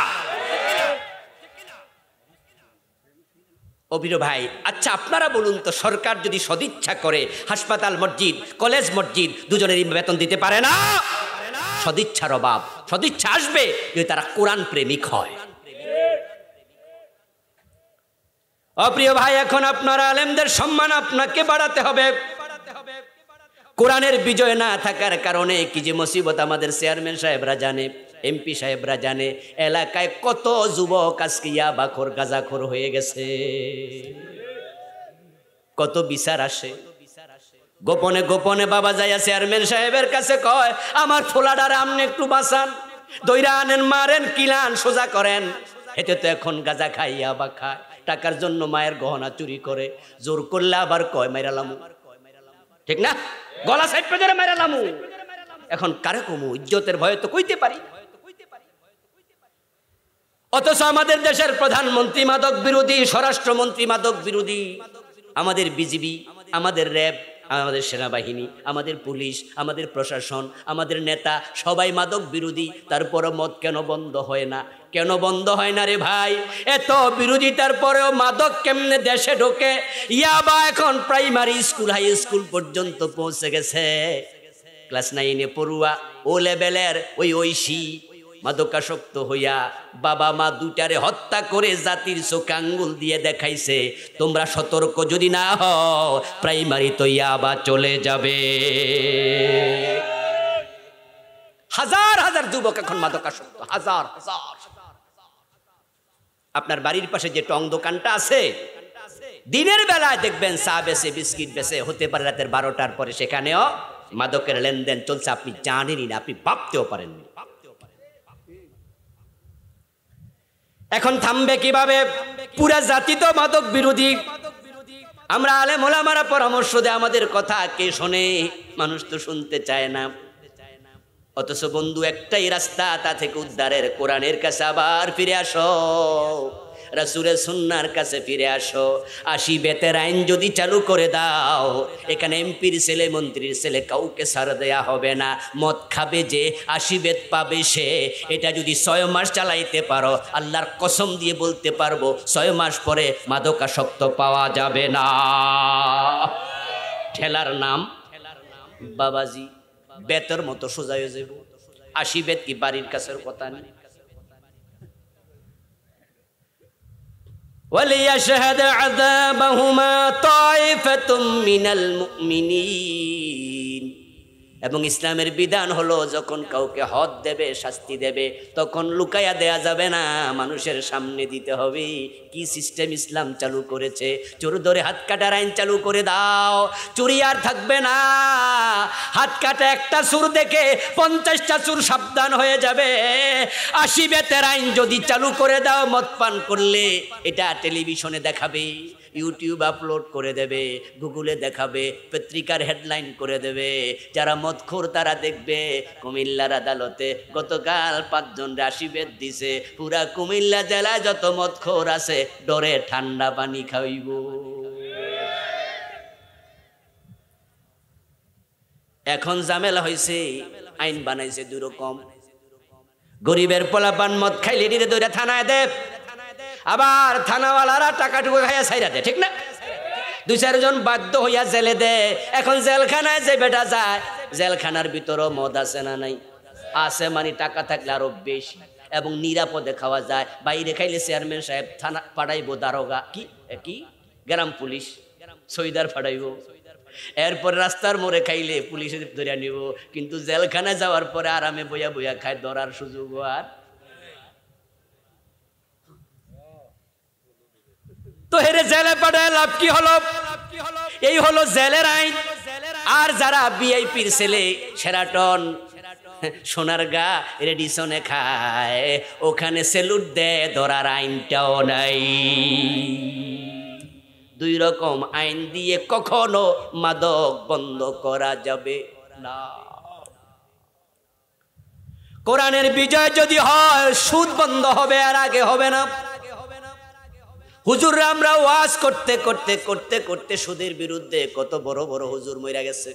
অবির ভাই আচ্ছা আপনারা বলুন তো সরকার যদি সদিচ্ছা করে হাসপাতাল মসজিদ কলেজ মসজিদ দুজনেরই বেতন দিতে পারে না সদিচ্ছার অভাব সদিচ্ছা আসবে যদি তারা কোরআন প্রেমিক হয় অপ্রিয় ভাই এখন আপনার আলেমদের সম্মান আপনাকে বাড়াতে হবে কোরআনের বিজয় না থাকার কারণে কি যে মুসিবত আমাদের চেয়ারম্যান সাহেবরা জানে এমপি সাহেবরা জানে এলাকায় কত যুবক আজকে ইয়াবাখোর গাজাখোর হয়ে গেছে কত বিচার আসে গোপনে গোপনে বাবা যাইয়া চেয়ারম্যান সাহেবের কাছে কয় আমার ফোলাডার আমনে একটু বাঁচান দৈরা আনেন মারেন কিলান সোজা করেন এতে তো এখন গাজা খাইয়া বা খায় টাকার জন্য মায়ের গহনা চুরি করে জোর করলে আবার কয় মাইরালামু ঠিক না গলা সাইড মাইরালামু এখন কারে কমু ইজ্জতের ভয়ে তো কইতে পারি অথচ আমাদের দেশের প্রধানমন্ত্রী মাদক বিরোধী স্বরাষ্ট্রমন্ত্রী মাদক বিরোধী আমাদের বিজিবি আমাদের র্যাব আমাদের সেনাবাহিনী আমাদের পুলিশ আমাদের প্রশাসন আমাদের নেতা সবাই মাদক বিরোধী তারপরও মদ কেন বন্ধ হয় না কেন বন্ধ হয় না রে ভাই এত বিরোধিতার পরেও মাদক কেমনে দেশে ঢোকে ইয়াবা এখন প্রাইমারি স্কুল হাই স্কুল পর্যন্ত পৌঁছে গেছে ক্লাস নাইনে পড়ুয়া ও লেভেলের ওই ঐশী মাদকাসক্ত হইয়া বাবা মা দুটারে হত্যা করে জাতির চোখে আঙ্গুল দিয়ে দেখাইছে তোমরা সতর্ক যদি না হও প্রাইমারি তো ইয়াবা চলে যাবে হাজার হাজার যুবক এখন মাদকাসক্ত হাজার হাজার আপনার বাড়ির পাশে যে টং দোকানটা আছে দিনের বেলায় দেখবেন চা বেছে বিস্কিট বেছে হতে পারে রাতের বারোটার পরে সেখানেও মাদকের লেনদেন চলছে আপনি জানেনই না আপনি ভাবতেও পারেননি এখন থামবে কিভাবে পুরা জাতি তো মাদক বিরোধী আমরা আলে মোলামারা পরামর্শ দেয় আমাদের কথা কে শোনে মানুষ তো শুনতে চায় না অথচ বন্ধু একটাই রাস্তা তা থেকে উদ্ধারের কোরআনের কাছে আবার ফিরে আসো রাসুরে সুন্নার কাছে ফিরে আসো আসি বেতের আইন যদি চালু করে দাও এখানে এমপির ছেলে মন্ত্রীর ছেলে কাউকে সার দেয়া হবে না মদ খাবে যে আসি বেত পাবে সে এটা যদি ছয় মাস চালাইতে পারো আল্লাহর কসম দিয়ে বলতে পারবো ছয় মাস পরে মাদকাসক্ত পাওয়া যাবে না ঠেলার নাম বাবাজি বেতের মতো সোজা হয়ে যাব আশি বেত কি বাড়ির কাছের কথা নেই وليشهد عذابهما طائفة من المؤمنين এবং ইসলামের বিধান হলো যখন কাউকে হদ দেবে শাস্তি দেবে তখন লুকাইয়া দেয়া যাবে না মানুষের সামনে দিতে হবে কি সিস্টেম ইসলাম চালু করেছে চোর ধরে হাত কাটার আইন চালু করে দাও চুরি আর থাকবে না হাত কাটা একটা সুর দেখে পঞ্চাশটা সুর সাবধান হয়ে যাবে আশি বেতের আইন যদি চালু করে দাও মদ পান করলে এটা টেলিভিশনে দেখাবে ইউটিউব আপলোড করে দেবে গুগলে দেখাবে পত্রিকার হেডলাইন করে দেবে যারা মদখোর তারা দেখবে কুমিল্লার আদালতে গতকাল পাঁচজন রাশিবেদ দিছে পুরা কুমিল্লা জেলায় যত মদখোর আছে ডরে ঠান্ডা পানি খাইব এখন জামেলা হয়েছে আইন বানাইছে দুরকম গরিবের পোলাপান মদ খাইলে ধরে থানায় দেব আবার থানাওয়ালারা টাকাটুকু খাইয়া ছাইরা দেয় ঠিক না দু চারজন বাধ্য হইয়া জেলে দেয় এখন জেলখানায় যে বেটা যায় জেলখানার ভিতরও মদ আছে না নাই আছে মানে টাকা থাকলে আরো বেশি এবং নিরাপদে খাওয়া যায় বাইরে খাইলে চেয়ারম্যান সাহেব থানা পাঠাইবো দারোগা কি কি গ্রাম পুলিশ সৈদার ফাটাইব এরপর রাস্তার মোড়ে খাইলে পুলিশে ধরে নিব কিন্তু জেলখানায় যাওয়ার পরে আরামে বইয়া বইয়া খায় ধরার সুযোগ আর তো হেরে জেলে পাঠায় লাভ কি হলো এই হলো জেলের আইন আর যারা বিআইপির ছেলে সেরাটন সোনার গা রেডিসনে খায় ওখানে সেলুট দেয় ধরার আইনটাও নাই দুই রকম আইন দিয়ে কখনো মাদক বন্ধ করা যাবে না কোরআনের বিজয় যদি হয় সুদ বন্ধ হবে আর আগে হবে না হুজুররা আমরা ওয়াজ করতে করতে করতে করতে সুদের বিরুদ্ধে কত বড় বড় হুজুর মইরা গেছে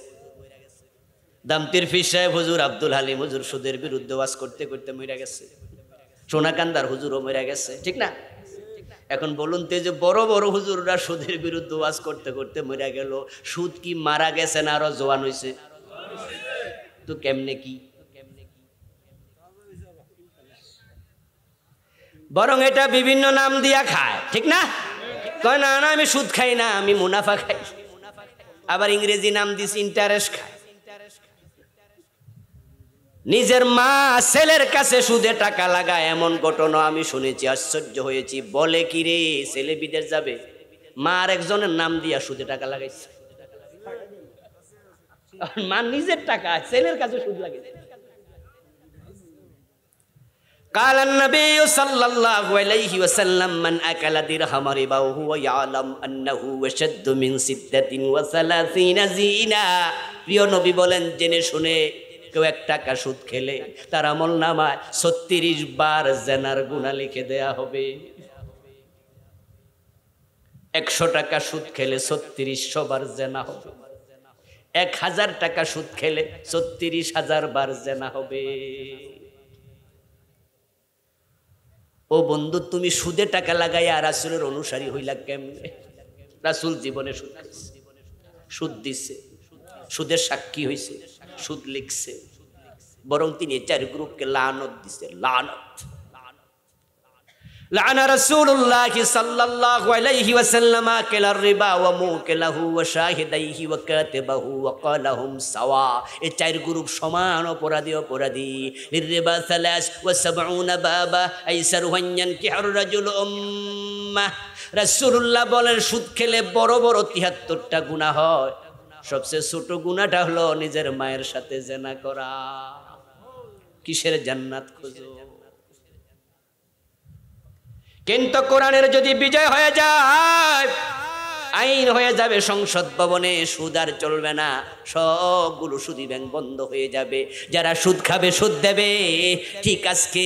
দামতির ফির সাহেব হুজুর আব্দুল হালিম হুজুর সুদের বিরুদ্ধে ওয়াজ করতে করতে মইরা গেছে সোনাকান্দার হুজুরও মইরা গেছে ঠিক না এখন বলুন তো যে বড় বড় হুজুররা সুদের বিরুদ্ধে ওয়াজ করতে করতে মরে গেল সুদ কি মারা গেছে না আরো জোয়ান হয়েছে তো কেমনে কি বরং এটা বিভিন্ন নাম দিয়া খায় ঠিক না কয় না না আমি সুদ খাই না আমি মুনাফা খাই আবার ইংরেজি নাম দিস ইন্টারেস্ট খায় নিজের মা ছেলের কাছে সুদে টাকা লাগায় এমন ঘটনা আমি শুনেছি আশ্চর্য হয়েছি বলে কি রে ছেলে বিদেশ যাবে মা আর একজনের নাম দিয়া সুদে টাকা লাগাইছে মা নিজের টাকা ছেলের কাছে সুদ লাগাইছে قال النبي صلى الله عليه وسلم من أكل درهم ربا وهو يعلم أنه أشد من ستة وثلاثين زينا প্রিয় নবী বলেন জেনে শুনে কেউ এক টাকা সুদ খেলে তার আমল নামায় ছত্রিশ বার জেনার গুণা লিখে দেয়া হবে একশো টাকা সুদ খেলে ছত্রিশশো বার জেনা হবে এক হাজার টাকা সুদ খেলে ছত্রিশ হাজার বার জেনা হবে ও বন্ধু তুমি সুদে টাকা লাগাইয়া রাসুলের অনুসারী হইলা কেমনে রাসুল জীবনে সুদ সুদ দিছে সুদের সাক্ষী হয়েছে সুদ লিখছে বরং তিনি চার গ্রুপকে লানত দিছে লানত لعن رسول الله صلى الله عليه وسلم أكل الربا وموكله وشاهديه وكاتبه وقالهم سواء এই চার গ্রুপ সমান অপরাধী অপরাধী للربا ثلاث وسبعون بابا أيسر هنيا كحر رجل أمة রাসূলুল্লাহ বলেন সুদ খেলে বড় বড় তিহাত্তরটা গুণা হয় সবচেয়ে ছোট গুণাটা হলো নিজের মায়ের সাথে জেনা করা কিসের জান্নাত খোঁজো কিন্তু কোরআনের যদি বিজয় হয়ে যায় আইন হয়ে যাবে সংসদ ভবনে সুদ আর চলবে না সবগুলো সুদি ব্যাংক বন্ধ হয়ে যাবে যারা সুদ খাবে সুদ দেবে ঠিক আজকে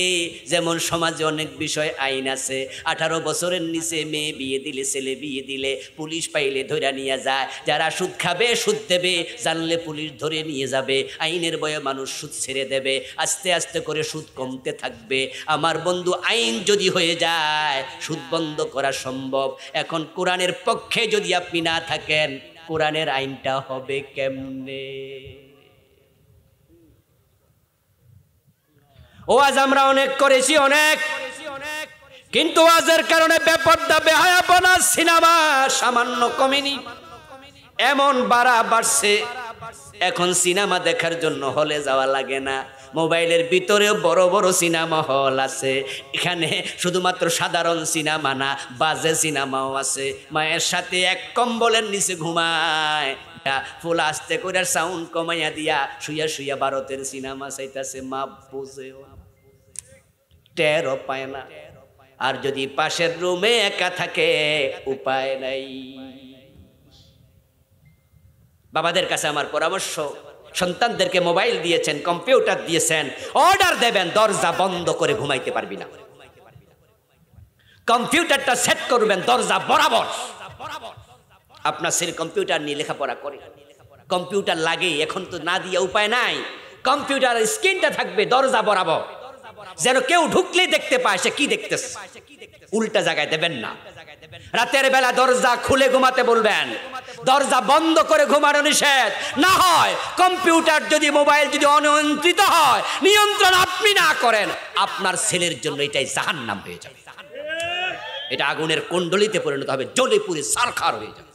যেমন সমাজে অনেক বিষয় আইন আছে আঠারো বছরের নিচে মেয়ে বিয়ে দিলে ছেলে বিয়ে দিলে পুলিশ পাইলে ধরে নিয়ে যায় যারা সুদ খাবে সুদ দেবে জানলে পুলিশ ধরে নিয়ে যাবে আইনের বয়ে মানুষ সুদ ছেড়ে দেবে আস্তে আস্তে করে সুদ কমতে থাকবে আমার বন্ধু আইন যদি হয়ে যায় সুদ বন্ধ করা সম্ভব এখন কোরআনের পক্ষে যদি আপনি না থাকেন কোরআনের আইনটা হবে কেমনে ওয়াজ আমরা অনেক করেছি অনেক কিন্তু আজের কারণে ব্যাপারটা বেহায়াপনা সিনেমা সামান্য কমেনি এমন বাড়া বাড়ছে এখন সিনেমা দেখার জন্য হলে যাওয়া লাগে না মোবাইলের ভিতরেও বড় বড় সিনেমা হল আছে এখানে শুধুমাত্র সাধারণ সিনেমা না বাজে সিনেমাও আছে মায়ের সাথে এক কম্বলের নিচে ঘুমায় ফুল আসতে করে সাউন্ড কমাইয়া দিয়া শুয়া শুয়া ভারতের সিনেমা চাইতাছে মা বুঝে টেরো পায় না আর যদি পাশের রুমে একা থাকে উপায় নাই বাবাদের কাছে আমার পরামর্শ সন্তানদেরকে মোবাইল দিয়েছেন কম্পিউটার দিয়েছেন অর্ডার দেবেন দরজা বন্ধ করে ঘুমাইতে পারবি না কম্পিউটারটা সেট করবেন দরজা বরাবর আপনার সেই কম্পিউটার নিয়ে লেখাপড়া করে কম্পিউটার লাগে এখন তো না দিয়ে উপায় নাই কম্পিউটার স্ক্রিনটা থাকবে দরজা বরাবর যেন কেউ ঢুকলে দেখতে পায় সে কি দেখতেছে উল্টা জায়গায় দেবেন না রাতের বেলা দরজা খুলে ঘুমাতে বলবেন দরজা বন্ধ করে ঘুমানো নিষেধ না হয় কম্পিউটার যদি মোবাইল যদি অনিয়ন্ত্রিত হয় নিয়ন্ত্রণ আপনি না করেন আপনার ছেলের জন্য এটাই জাহান নাম হয়ে যাবে এটা আগুনের কুণ্ডলিতে পরিণত হবে জলে পুরে সারখার হয়ে যাবে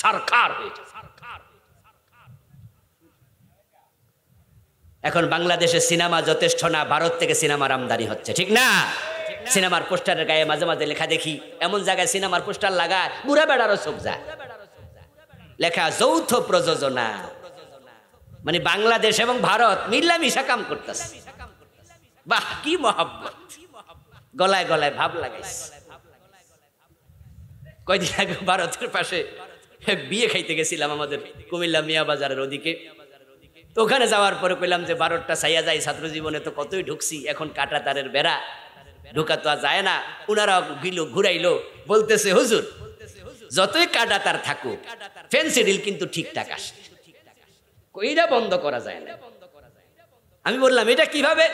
সারখার হয়ে যাবে এখন বাংলাদেশে সিনেমা যথেষ্ট না ভারত থেকে সিনেমার আমদানি হচ্ছে ঠিক না সিনেমার পোস্টারের গায়ে মাঝে মাঝে লেখা দেখি এমন জায়গায় সিনেমার পোস্টার লাগায় বুড়া বেড়ারও চোখ যায় লেখা যৌথ প্রযোজনা মানে বাংলাদেশ এবং ভারত মিল্লামিশা কাম করতেছে বাহ কি মহাব্বত গলায় গলায় ভাব লাগাইছে কয়দিন আগে ভারতের পাশে বিয়ে খাইতে গেছিলাম আমাদের কুমিল্লা মিয়া বাজারের ওদিকে তো ওখানে যাওয়ার পরে পেলাম যে বারোটা সাইয়া যায় ছাত্র জীবনে তো কতই ঢুকছি এখন কাটা তারের বেড়া ঢোকা তো যায় না উনারা গিল ঘুরাইলো বলতেছে হুজুর যতই কাডাতার তার থাকুক রিল কিন্তু ঠিকঠাক আসে কইরা বন্ধ করা যায় না আমি বললাম এটা কিভাবে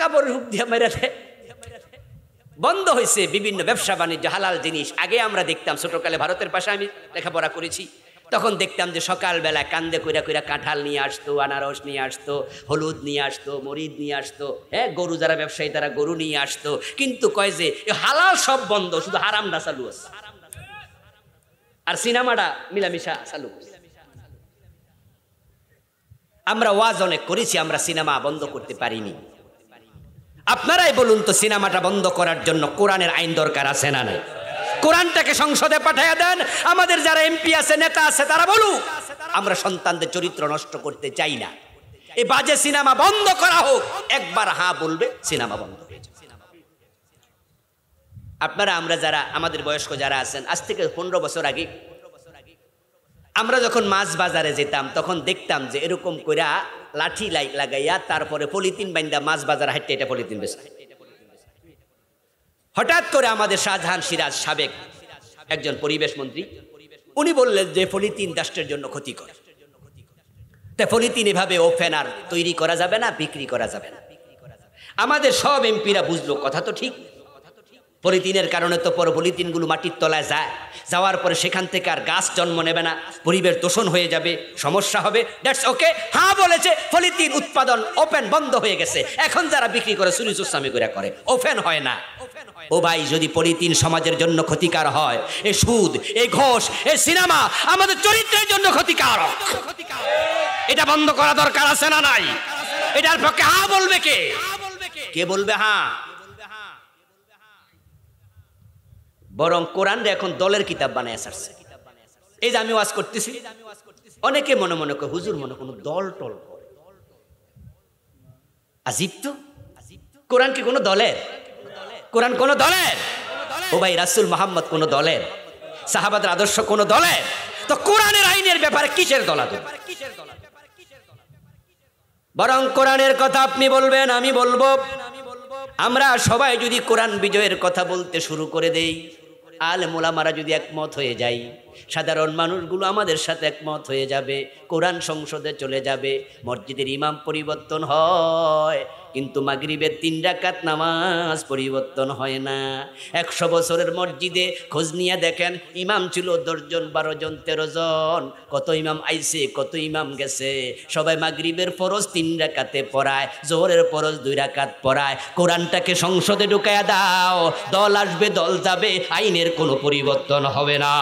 কাপড় রূপ দিয়ে মেরে বন্ধ হয়েছে বিভিন্ন ব্যবসা বাণিজ্য হালাল জিনিস আগে আমরা দেখতাম ছোটকালে ভারতের পাশে আমি লেখাপড়া করেছি তখন দেখতাম যে সকালবেলা কান্দে কইরা কইরা কাঁঠাল নিয়ে আসতো আনারস নিয়ে আসতো হলুদ নিয়ে আসতো মরিদ নিয়ে আসতো হ্যাঁ গরু যারা ব্যবসায়ী তারা গরু নিয়ে আসতো কিন্তু কয় যে হালাল সব বন্ধ শুধু হারাম না চালু আছে আর সিনেমাটা মিলামিশা চালু আমরা ওয়াজ অনেক করেছি আমরা সিনেমা বন্ধ করতে পারিনি আপনারাই বলুন তো সিনেমাটা বন্ধ করার জন্য কোরআনের আইন দরকার আছে না নাই কোরআনটাকে সংসদে পাঠাইয়া দেন আমাদের যারা এমপি আছে নেতা আছে তারা বলুক আমরা সন্তানদের চরিত্র নষ্ট করতে চাই না এই বাজে সিনেমা বন্ধ করা হোক একবার হা বলবে সিনেমা বন্ধ আপনারা আমরা যারা আমাদের বয়স্ক যারা আছেন আজ থেকে পনেরো বছর আগে আমরা যখন মাছ বাজারে যেতাম তখন দেখতাম যে এরকম কইরা লাঠি লাইট লাগাইয়া তারপরে পলিথিন বাইন্দা মাছ বাজার হাইটে এটা পলিথিন বেসা হঠাৎ করে আমাদের শাহজাহান সিরাজ সাবেক একজন পরিবেশ মন্ত্রী উনি বললেন যে ফলিতিন রাষ্ট্রের জন্য করে তা ফলিতিন এভাবে ওপেন আর তৈরি করা যাবে না বিক্রি করা যাবে না আমাদের সব এমপিরা বুঝলো কথা তো ঠিক পলিথিনের কারণে তো পর পলিথিনগুলো মাটির তলায় যায় যাওয়ার পরে সেখান থেকে আর গাছ জন্ম নেবে না পরিবেশ দূষণ হয়ে যাবে সমস্যা হবে দ্যাটস ওকে হ্যাঁ বলেছে পলিথিন উৎপাদন ওপেন বন্ধ হয়ে গেছে এখন যারা বিক্রি করে সুনি সুস্বামী করে করে ওপেন হয় না ও ভাই যদি পলিথিন সমাজের জন্য ক্ষতিকার হয় এ সুদ এ ঘোষ এ সিনেমা আমাদের চরিত্রের জন্য ক্ষতিকারক এটা বন্ধ করা দরকার আছে না নাই এটার পক্ষে হা বলবে কে কে বলবে হ্যাঁ বরং কোরআন এখন দলের কিতাব বানায় সারছে এই যে আমি ওয়াজ করতেছি অনেকে মনে মনে করে হুজুর মনে কোনো দল টল করে আজিব তো কোরআন কি কোনো দলের কোরআন কোনো দলের ও ভাই রাসুল মোহাম্মদ কোনো দলের সাহাবাদের আদর্শ কোনো দলের তো কোরআনের আইনের ব্যাপারে কিসের দলা বরং কোরআনের কথা আপনি বলবেন আমি বলবো আমরা সবাই যদি কোরআন বিজয়ের কথা বলতে শুরু করে দেই আলে মোলামারা যদি একমত হয়ে যাই সাধারণ মানুষগুলো আমাদের সাথে একমত হয়ে যাবে কোরআন সংসদে চলে যাবে মসজিদের ইমাম পরিবর্তন হয় কিন্তু মাগরিবের তিন ডাকাত নামাজ পরিবর্তন হয় না একশো বছরের মসজিদে খোঁজ নিয়ে দেখেন ইমাম ছিল দশজন বারো জন তেরো জন কত ইমাম আইসে কত ইমাম গেছে সবাই মাগরিবের পরশ তিন ডাকাতে পড়ায় জোহরের পরশ দুই ডাকাত পড়ায় কোরআনটাকে সংসদে ঢুকায়া দাও দল আসবে দল যাবে আইনের কোনো পরিবর্তন হবে না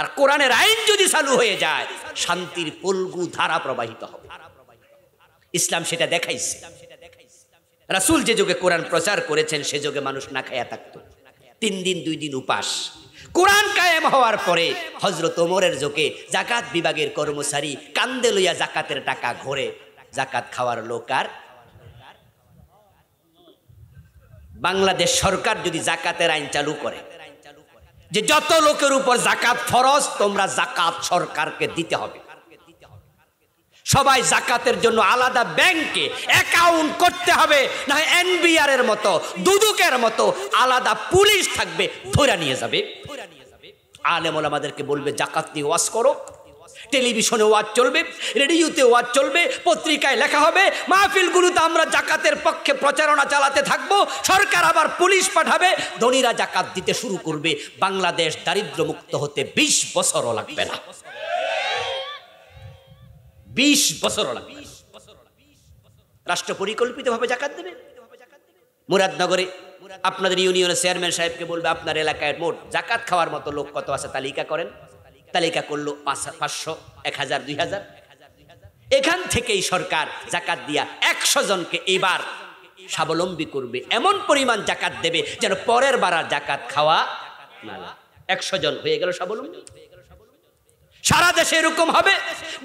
আর কোরআনের আইন যদি চালু হয়ে যায় শান্তির পলগু ধারা প্রবাহিত হবে ইসলাম সেটা দেখাইছে রাসুল যে যুগে কোরআন প্রচার করেছেন সে যুগে মানুষ না খায়া থাকত তিন দিন দুই দিন উপাস কোরআন কায়েম হওয়ার পরে হজরত ওমরের যোগে জাকাত বিভাগের কর্মচারী কান্দে লইয়া জাকাতের টাকা ঘরে জাকাত খাওয়ার লোক আর বাংলাদেশ সরকার যদি জাকাতের আইন চালু করে যে যত লোকের উপর জাকাত ফরজ তোমরা জাকাত সরকারকে দিতে হবে সবাই জাকাতের জন্য আলাদা ব্যাংকে অ্যাকাউন্ট করতে হবে না এনবিআর এর মতো দুদুকের মতো আলাদা পুলিশ থাকবে ধরে নিয়ে যাবে আলেমল আমাদেরকে বলবে জাকাত নিয়ে ওয়াশ করো টেলিভিশনে ওয়াজ চলবে রেডিওতে ওয়াজ চলবে পত্রিকায় লেখা হবে মাহফিলগুলোতে আমরা জাকাতের পক্ষে প্রচারণা চালাতে থাকব সরকার আবার পুলিশ পাঠাবে ধনীরা জাকাত দিতে শুরু করবে বাংলাদেশ মুক্ত হতে ২০ বছরও লাগবে না বিশ বছর রাষ্ট্র রাষ্ট্র পরিকল্পিতভাবে জাকাত দেবে মুরাদনগরে আপনাদের ইউনিয়নের চেয়ারম্যান সাহেবকে বলবে আপনার এলাকায় মোট জাকাত খাওয়ার মতো লোক কত আছে তালিকা করেন তালিকা করলো পাঁচশো এক হাজার দুই হাজার এখান থেকেই সরকার জাকাত দিয়া একশো জনকে এবার স্বাবলম্বী করবে এমন পরিমাণ জাকাত দেবে যেন পরের বার আর জাকাত খাওয়া একশো জন হয়ে গেল স্বাবলম্বী সারা দেশে এরকম হবে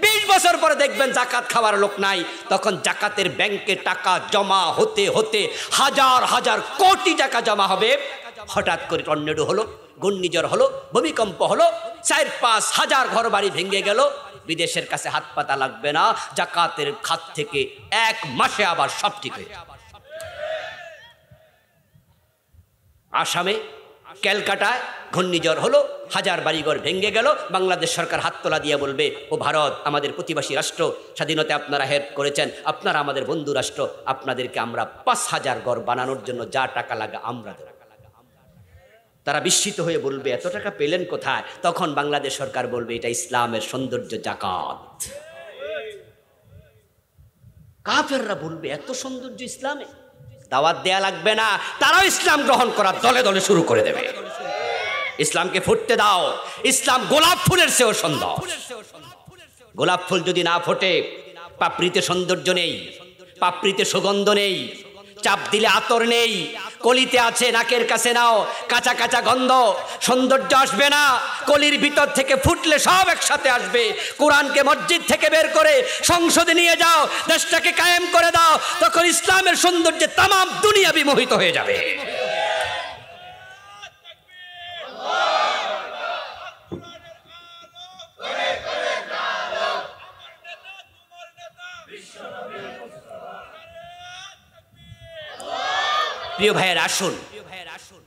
বিশ বছর পরে দেখবেন জাকাত খাওয়ার লোক নাই তখন জাকাতের ব্যাংকে টাকা জমা হতে হতে হাজার হাজার কোটি টাকা জমা হবে হঠাৎ করে টর্নেডো হলো ঘূর্ণিঝড় হলো ভূমিকম্প হলো চার পাঁচ হাজার ঘর বাড়ি ভেঙে গেল বিদেশের কাছে হাত পাতা লাগবে না জাকাতের খাত থেকে এক মাসে আবার সব ঠিক হয়ে আসামে ক্যালকাটায় ঘূর্ণিঝড় হলো হাজার বাড়িঘর ভেঙে গেল বাংলাদেশ সরকার হাত তোলা দিয়ে বলবে ও ভারত আমাদের প্রতিবাসী রাষ্ট্র স্বাধীনতা আপনারা হেল্প করেছেন আপনারা আমাদের বন্ধু রাষ্ট্র আপনাদেরকে আমরা পাঁচ হাজার ঘর বানানোর জন্য যা টাকা লাগে আমরা তারা বিস্মিত হয়ে বলবে এত টাকা পেলেন কোথায় তখন বাংলাদেশ সরকার বলবে এটা ইসলামের সৌন্দর্য জাকাত কাফেররা বলবে এত সৌন্দর্য ইসলামের দাওয়াত দেয়া লাগবে না তারাও ইসলাম গ্রহণ করার দলে দলে শুরু করে দেবে ইসলামকে ফুটতে দাও ইসলাম গোলাপ ফুলের সেও সুন্দর গোলাপ ফুল যদি না ফোটে পাপড়িতে সৌন্দর্য নেই পাপড়িতে সুগন্ধ নেই চাপ দিলে আতর নেই কলিতে আছে নাকের কাছে নাও কাঁচা কাঁচা গন্ধ সৌন্দর্য আসবে না কলির ভিতর থেকে ফুটলে সব একসাথে আসবে কোরআনকে মসজিদ থেকে বের করে সংসদে নিয়ে যাও দেশটাকে কায়েম করে দাও তখন ইসলামের সৌন্দর্যে তাম দুনিয়া বিমোহিত হয়ে যাবে প্রিয় ভাইয়ের আসুন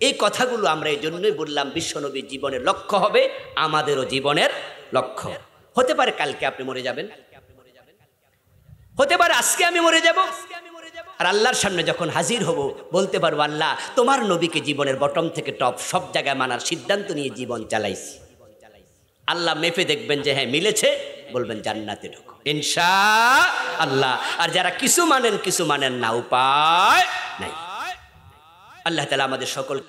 এই কথাগুলো আমরা এই জন্যই বললাম বিশ্বনবীর জীবনের লক্ষ্য হবে আমাদেরও জীবনের লক্ষ্য হতে পারে কালকে আপনি মরে যাবেন হতে পারে আজকে আমি মরে যাব আর আল্লাহর সামনে যখন হাজির হব বলতে পারবো আল্লাহ তোমার নবীকে জীবনের বটম থেকে টপ সব জায়গায় মানার সিদ্ধান্ত নিয়ে জীবন চালাইছি আল্লাহ মেপে দেখবেন যে হ্যাঁ মিলেছে বলবেন জান্নাতে ঢুক ইনশা আল্লাহ আর যারা কিছু মানেন কিছু মানেন না উপায় নাই আল্লাহ তালা আমাদের সকল